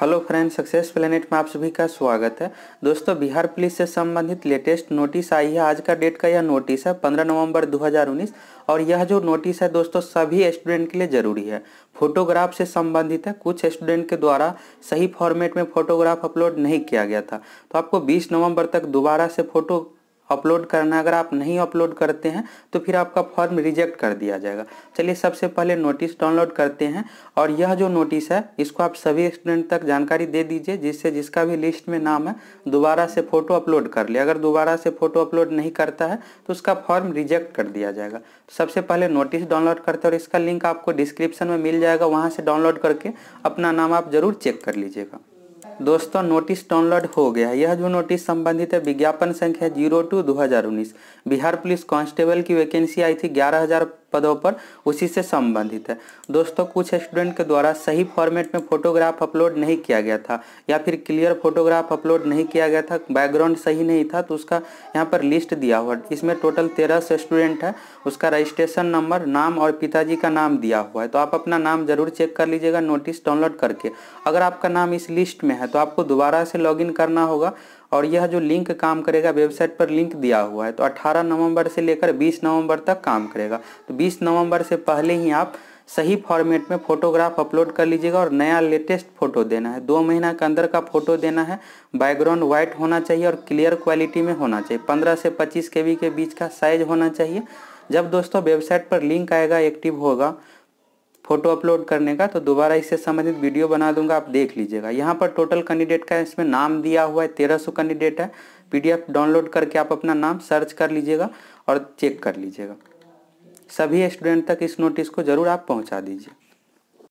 hello friends success planet में आप सभी का स्वागत है दोस्तों बिहार पुलिस से संबंधित लेटेस्ट नोटिस आई है आज का डेट का यह नोटिस है 15 नवंबर 2019 और यह जो नोटिस है दोस्तों सभी स्टूडेंट के लिए ज़रूरी है फोटोग्राफ से संबंधित है कुछ स्टूडेंट के द्वारा सही फॉर्मेट में फोटोग्राफ अपलोड नहीं किया गया था तो आपको बीस नवम्बर तक दोबारा से फोटो अपलोड करना अगर आप नहीं अपलोड करते हैं तो फिर आपका फॉर्म रिजेक्ट कर दिया जाएगा चलिए सबसे पहले नोटिस डाउनलोड करते हैं और यह जो नोटिस है इसको आप सभी स्टूडेंट तक जानकारी दे दीजिए जिससे जिसका भी लिस्ट में नाम है दोबारा से फोटो अपलोड कर ले अगर दोबारा से फोटो अपलोड नहीं करता है तो उसका फॉर्म रिजेक्ट कर दिया जाएगा सबसे पहले नोटिस डाउनलोड करते हैं और इसका लिंक आपको डिस्क्रिप्शन में मिल जाएगा वहाँ से डाउनलोड करके अपना नाम आप जरूर चेक कर लीजिएगा दोस्तों नोटिस डाउनलोड हो गया है यह जो नोटिस संबंधित है विज्ञापन संख्या जीरो टू दो बिहार पुलिस कांस्टेबल की वैकेंसी आई थी ग्यारह हजार पदों पर उसी से संबंधित है दोस्तों कुछ स्टूडेंट के द्वारा सही फॉर्मेट में फोटोग्राफ अपलोड नहीं किया गया था या फिर क्लियर फोटोग्राफ अपलोड नहीं किया गया था बैकग्राउंड सही नहीं था तो उसका यहाँ पर लिस्ट दिया हुआ इसमें टोटल तेरह सौ स्टूडेंट है उसका रजिस्ट्रेशन नंबर नाम और पिताजी का नाम दिया हुआ है तो आप अपना नाम जरूर चेक कर लीजिएगा नोटिस डाउनलोड करके अगर आपका नाम इस लिस्ट में है तो आपको दोबारा से लॉग करना होगा और यह जो लिंक काम करेगा वेबसाइट पर लिंक दिया हुआ है तो 18 नवंबर से लेकर 20 नवंबर तक काम करेगा तो 20 नवंबर से पहले ही आप सही फॉर्मेट में फोटोग्राफ अपलोड कर लीजिएगा और नया लेटेस्ट फोटो देना है दो महीना के अंदर का फोटो देना है बैकग्राउंड व्हाइट होना चाहिए और क्लियर क्वालिटी में होना चाहिए पंद्रह से पच्चीस के के बीच का साइज होना चाहिए जब दोस्तों वेबसाइट पर लिंक आएगा एक्टिव होगा फोटो अपलोड करने का तो दोबारा इससे संबंधित वीडियो बना दूंगा आप देख लीजिएगा यहाँ पर टोटल कैंडिडेट का इसमें नाम दिया हुआ है तेरह सौ कैंडिडेट है पीडीएफ डाउनलोड करके आप अपना नाम सर्च कर लीजिएगा और चेक कर लीजिएगा सभी स्टूडेंट तक इस नोटिस को ज़रूर आप पहुँचा दीजिए